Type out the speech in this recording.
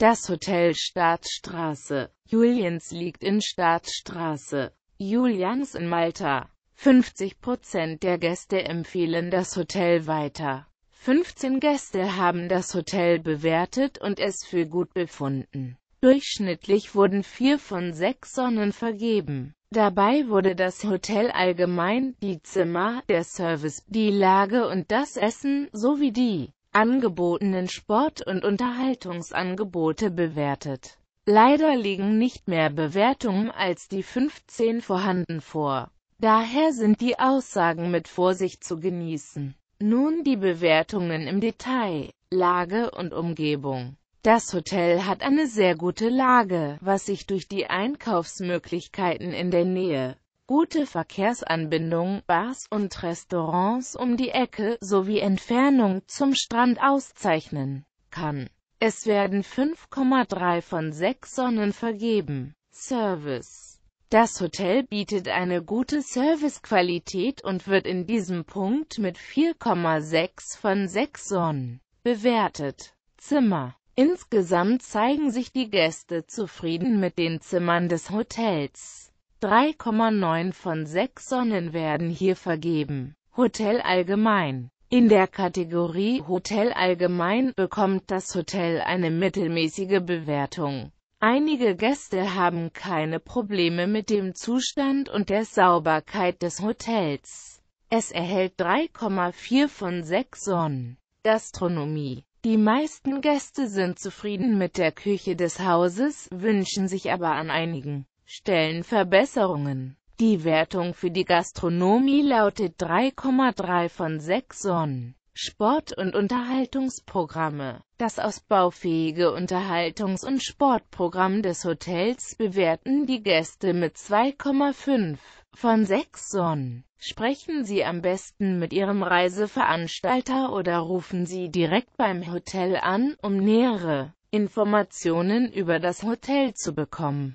Das Hotel Staatsstraße. Julians liegt in Staatsstraße. Julians in Malta. 50% der Gäste empfehlen das Hotel weiter. 15 Gäste haben das Hotel bewertet und es für gut befunden. Durchschnittlich wurden 4 von 6 Sonnen vergeben. Dabei wurde das Hotel allgemein, die Zimmer, der Service, die Lage und das Essen, sowie die angebotenen Sport- und Unterhaltungsangebote bewertet. Leider liegen nicht mehr Bewertungen als die 15 vorhanden vor. Daher sind die Aussagen mit Vorsicht zu genießen. Nun die Bewertungen im Detail, Lage und Umgebung. Das Hotel hat eine sehr gute Lage, was sich durch die Einkaufsmöglichkeiten in der Nähe gute Verkehrsanbindung, Bars und Restaurants um die Ecke sowie Entfernung zum Strand auszeichnen kann. Es werden 5,3 von 6 Sonnen vergeben. Service das Hotel bietet eine gute Servicequalität und wird in diesem Punkt mit 4,6 von 6 Sonnen bewertet. Zimmer Insgesamt zeigen sich die Gäste zufrieden mit den Zimmern des Hotels. 3,9 von 6 Sonnen werden hier vergeben. Hotel allgemein in der Kategorie Hotel allgemein bekommt das Hotel eine mittelmäßige Bewertung. Einige Gäste haben keine Probleme mit dem Zustand und der Sauberkeit des Hotels. Es erhält 3,4 von 6 Sonnen. Gastronomie Die meisten Gäste sind zufrieden mit der Küche des Hauses, wünschen sich aber an einigen stellen Verbesserungen. Die Wertung für die Gastronomie lautet 3,3 von 6 Sonnen. Sport- und Unterhaltungsprogramme. Das ausbaufähige Unterhaltungs- und Sportprogramm des Hotels bewerten die Gäste mit 2,5 von 6 Sonnen. Sprechen Sie am besten mit Ihrem Reiseveranstalter oder rufen Sie direkt beim Hotel an, um nähere Informationen über das Hotel zu bekommen.